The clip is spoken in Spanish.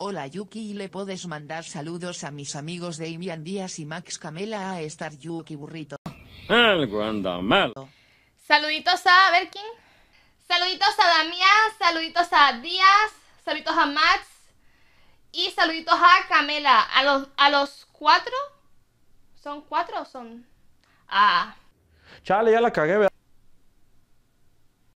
Hola Yuki le puedes mandar saludos a mis amigos de Díaz y Max Camela a estar Yuki Burrito. Algo anda mal. Saluditos a, Berkin, Saluditos a Damián, saluditos a Díaz, saluditos a Max y saluditos a Camela. A los, a los cuatro. ¿Son cuatro o son? Ah. Chale, ya la cagué, ¿verdad?